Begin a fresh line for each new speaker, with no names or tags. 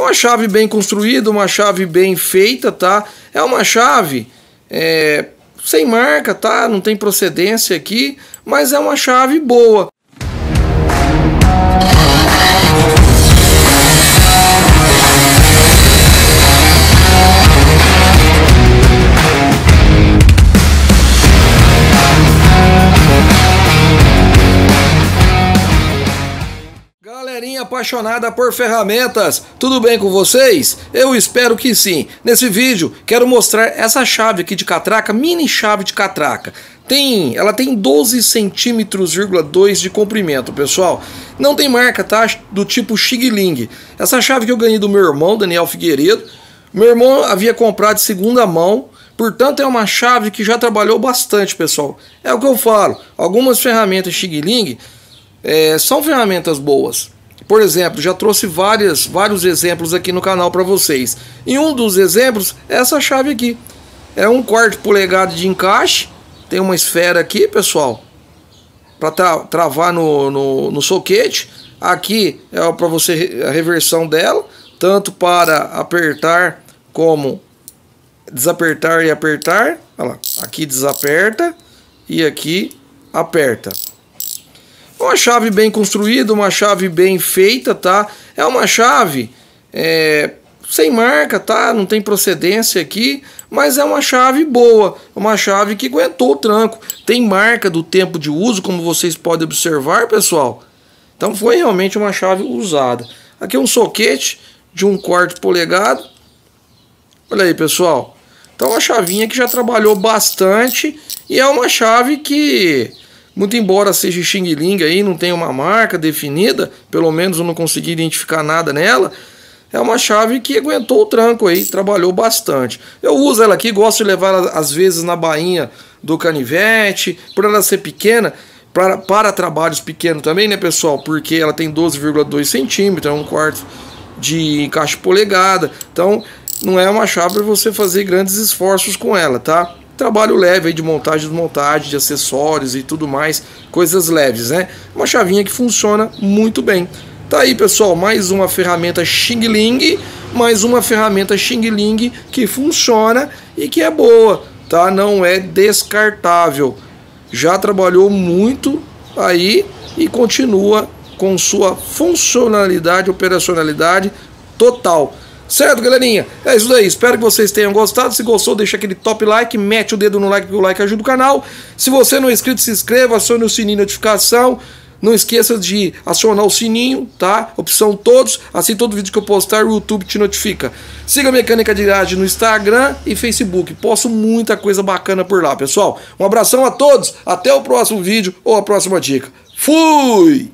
É uma chave bem construída, uma chave bem feita, tá? É uma chave é, sem marca, tá? Não tem procedência aqui, mas é uma chave boa. apaixonada por ferramentas, tudo bem com vocês? Eu espero que sim. Nesse vídeo quero mostrar essa chave aqui de catraca, mini chave de catraca. Tem, ela tem 12 centímetros, de comprimento, pessoal. Não tem marca, tá? Do tipo Xigling. Essa chave que eu ganhei do meu irmão, Daniel Figueiredo. Meu irmão havia comprado de segunda mão, portanto é uma chave que já trabalhou bastante, pessoal. É o que eu falo, algumas ferramentas Xigling é, são ferramentas boas. Por exemplo, já trouxe várias, vários exemplos aqui no canal para vocês. E um dos exemplos é essa chave aqui. É um quarto polegada de encaixe. Tem uma esfera aqui, pessoal, para tra travar no, no, no soquete. Aqui é para você a reversão dela, tanto para apertar como desapertar e apertar. Olha lá, aqui desaperta e aqui aperta. Uma chave bem construída, uma chave bem feita, tá? É uma chave é, sem marca, tá? Não tem procedência aqui, mas é uma chave boa, uma chave que aguentou o tranco. Tem marca do tempo de uso, como vocês podem observar, pessoal. Então foi realmente uma chave usada. Aqui um soquete de um quarto polegado. Olha aí, pessoal. Então a chavinha que já trabalhou bastante e é uma chave que muito embora seja Xing Ling aí, não tenha uma marca definida, pelo menos eu não consegui identificar nada nela, é uma chave que aguentou o tranco aí, trabalhou bastante. Eu uso ela aqui, gosto de levar ela às vezes na bainha do canivete, por ela ser pequena, para, para trabalhos pequenos também, né, pessoal? Porque ela tem 12,2 centímetros, é um quarto de encaixe polegada. Então, não é uma chave para você fazer grandes esforços com ela, tá? trabalho leve aí de montagem, desmontagem, de acessórios e tudo mais, coisas leves, né? Uma chavinha que funciona muito bem. Tá aí, pessoal, mais uma ferramenta Xing Ling, mais uma ferramenta Xing Ling que funciona e que é boa, tá? Não é descartável. Já trabalhou muito aí e continua com sua funcionalidade, operacionalidade total. Certo, galerinha? É isso daí. Espero que vocês tenham gostado. Se gostou, deixa aquele top like, mete o dedo no like, porque o like ajuda o canal. Se você não é inscrito, se inscreva, acione o sininho de notificação. Não esqueça de acionar o sininho, tá? Opção todos. Assim todo vídeo que eu postar, o YouTube te notifica. Siga a Mecânica de Garagem no Instagram e Facebook. Posto muita coisa bacana por lá, pessoal. Um abração a todos. Até o próximo vídeo ou a próxima dica. Fui!